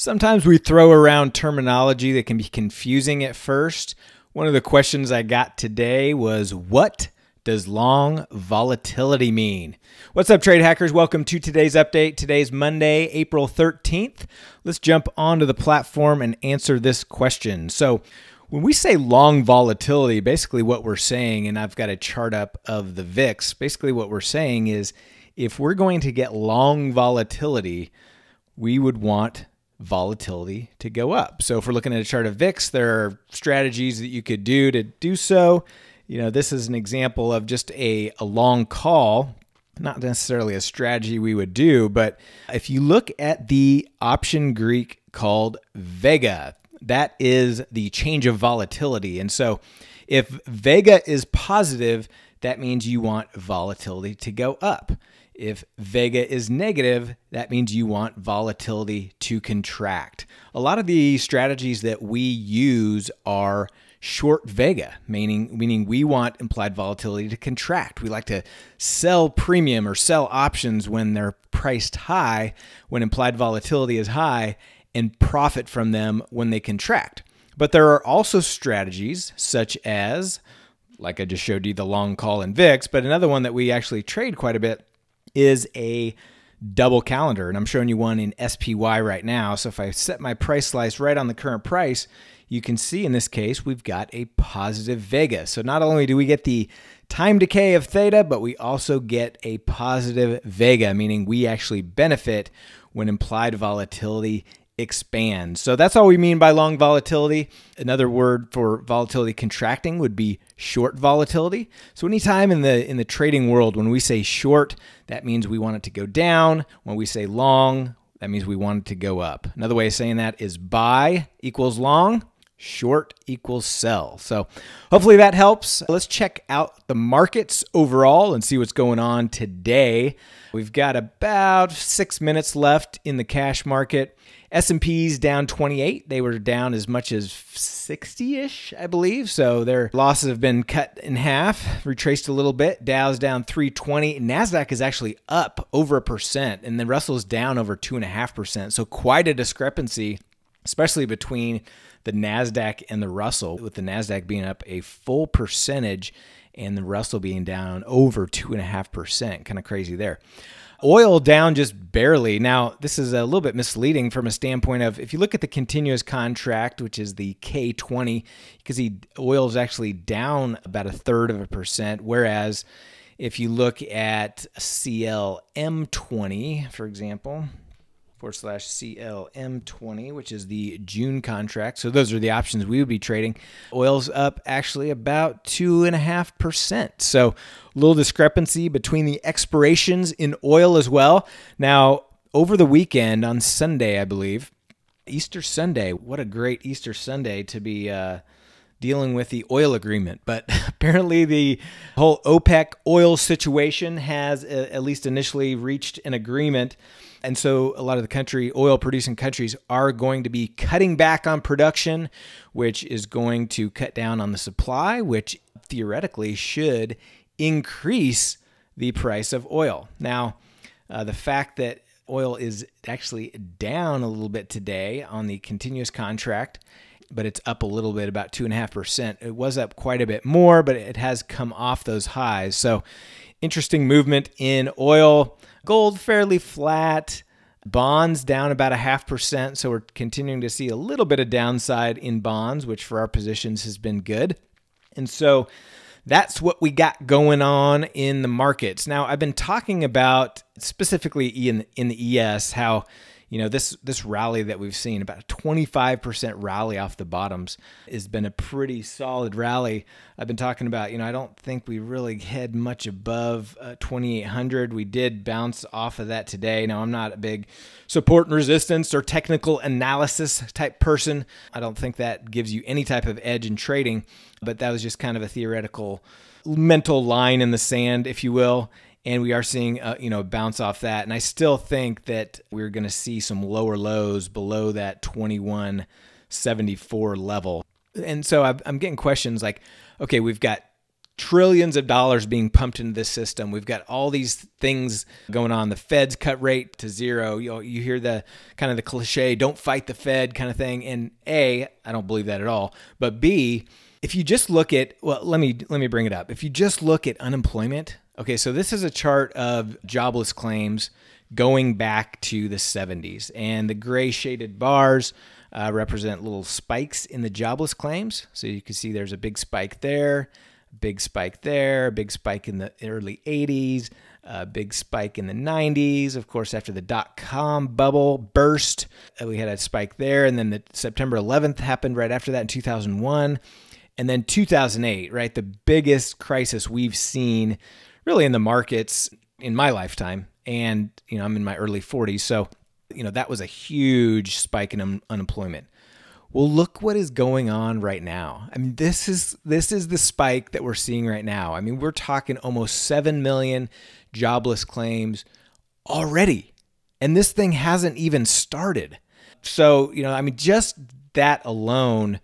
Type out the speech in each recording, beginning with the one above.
Sometimes we throw around terminology that can be confusing at first. One of the questions I got today was what does long volatility mean? What's up, trade hackers? Welcome to today's update. Today's Monday, April 13th. Let's jump onto the platform and answer this question. So, when we say long volatility, basically what we're saying, and I've got a chart up of the VIX, basically what we're saying is if we're going to get long volatility, we would want volatility to go up. So if we're looking at a chart of VIX, there are strategies that you could do to do so. You know, this is an example of just a, a long call, not necessarily a strategy we would do, but if you look at the option Greek called Vega, that is the change of volatility. And so if Vega is positive, that means you want volatility to go up. If vega is negative, that means you want volatility to contract. A lot of the strategies that we use are short vega, meaning meaning we want implied volatility to contract. We like to sell premium or sell options when they're priced high, when implied volatility is high, and profit from them when they contract. But there are also strategies such as like I just showed you the long call in VIX, but another one that we actually trade quite a bit is a double calendar. And I'm showing you one in SPY right now. So if I set my price slice right on the current price, you can see in this case, we've got a positive vega. So not only do we get the time decay of theta, but we also get a positive vega, meaning we actually benefit when implied volatility expand. So that's all we mean by long volatility. Another word for volatility contracting would be short volatility. So anytime in the in the trading world when we say short, that means we want it to go down. When we say long, that means we want it to go up. Another way of saying that is buy equals long short equals sell. So hopefully that helps. Let's check out the markets overall and see what's going on today. We've got about 6 minutes left in the cash market. S&P's down 28. They were down as much as 60-ish, I believe. So their losses have been cut in half, retraced a little bit. Dow's down 320. Nasdaq is actually up over a percent, and the Russell's down over two and a half percent. So quite a discrepancy especially between the NASDAQ and the Russell, with the NASDAQ being up a full percentage and the Russell being down over 2.5%. Kind of crazy there. Oil down just barely. Now, this is a little bit misleading from a standpoint of if you look at the continuous contract, which is the K20, you can see oil is actually down about a third of a percent, whereas if you look at CLM20, for example, forward slash CLM20, which is the June contract. So those are the options we would be trading. Oil's up actually about 2.5%. So a little discrepancy between the expirations in oil as well. Now, over the weekend on Sunday, I believe, Easter Sunday, what a great Easter Sunday to be. Uh, dealing with the oil agreement. But apparently, the whole OPEC oil situation has, uh, at least initially, reached an agreement. And so, a lot of the country, oil producing countries, are going to be cutting back on production, which is going to cut down on the supply, which theoretically should increase the price of oil. Now, uh, the fact that oil is actually down a little bit today on the continuous contract but it's up a little bit, about 2.5%. It was up quite a bit more, but it has come off those highs. So, interesting movement in oil. Gold fairly flat. Bonds down about a half percent. So, we're continuing to see a little bit of downside in bonds, which for our positions has been good. And so, that's what we got going on in the markets. Now, I've been talking about specifically in, in the ES how you know this this rally that we've seen about a 25% rally off the bottoms has been a pretty solid rally i've been talking about you know i don't think we really had much above uh, 2800 we did bounce off of that today now i'm not a big support and resistance or technical analysis type person i don't think that gives you any type of edge in trading but that was just kind of a theoretical mental line in the sand if you will and we are seeing uh, you know bounce off that. And I still think that we're going to see some lower lows below that 2174 level. And so i I'm getting questions like, okay, we've got trillions of dollars being pumped into this system. We've got all these things going on. The Fed's cut rate to zero. You know, you hear the kind of the cliche, "Don't fight the Fed" kind of thing. And A, I don't believe that at all. But B, if you just look at well, let me let me bring it up. If you just look at unemployment, Okay, so this is a chart of jobless claims going back to the 70s. And the gray shaded bars uh, represent little spikes in the jobless claims. So you can see there's a big spike there, big spike there, big spike in the early 80s, a big spike in the 90s. Of course, after the dot com bubble burst, uh, we had a spike there. And then the September 11th happened right after that in 2001. And then 2008, right? The biggest crisis we've seen really in the markets in my lifetime. And, you know, I'm in my early 40s. So, you know, that was a huge spike in un- unemployment. Well, look what is going on right now. I mean, this is this is the spike that we're seeing right now. I mean, we're talking almost 7 million jobless claims already. And this thing hasn't even started. So, you know, I mean, just that alone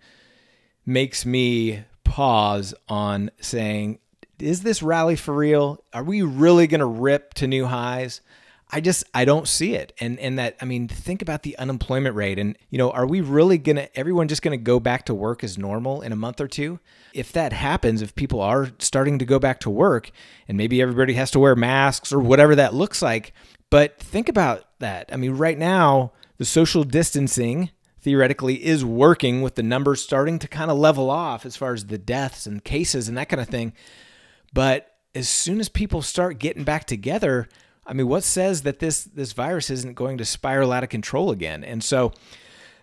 makes me pause on saying is this rally for real? Are we really going to rip to new highs? I just I don't see it. And and that I mean, think about the unemployment rate and you know, are we really going to everyone just going to go back to work as normal in a month or two? If that happens, if people are starting to go back to work and maybe everybody has to wear masks or whatever that looks like, but think about that. I mean, right now the social distancing theoretically is working with the numbers starting to kind of level off as far as the deaths and cases and that kind of thing. But as soon as people start getting back together, I mean, what says that this this virus isn't going to spiral out of control again? And so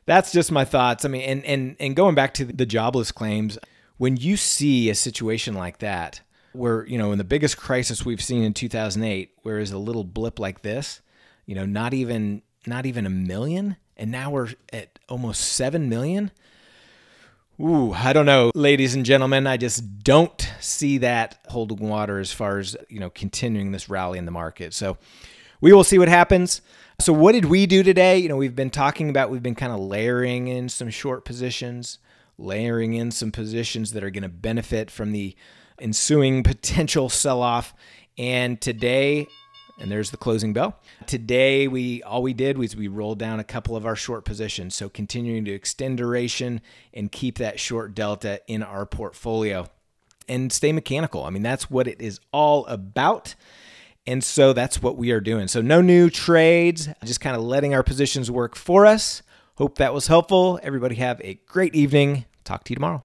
that's just my thoughts. I mean, and and and going back to the jobless claims, when you see a situation like that, where you know in the biggest crisis we've seen in 2008, where is a little blip like this, you know, not even not even a million, and now we're at almost seven million. Ooh, I don't know, ladies and gentlemen. I just don't see that holding water as far as you know continuing this rally in the market. So we will see what happens. So what did we do today? You know, we've been talking about we've been kind of layering in some short positions, layering in some positions that are going to benefit from the ensuing potential sell-off. And today and there's the closing bell. Today, we all we did was we rolled down a couple of our short positions. So continuing to extend duration and keep that short delta in our portfolio and stay mechanical. I mean, that's what it is all about. And so that's what we are doing. So no new trades, just kind of letting our positions work for us. Hope that was helpful. Everybody have a great evening. Talk to you tomorrow.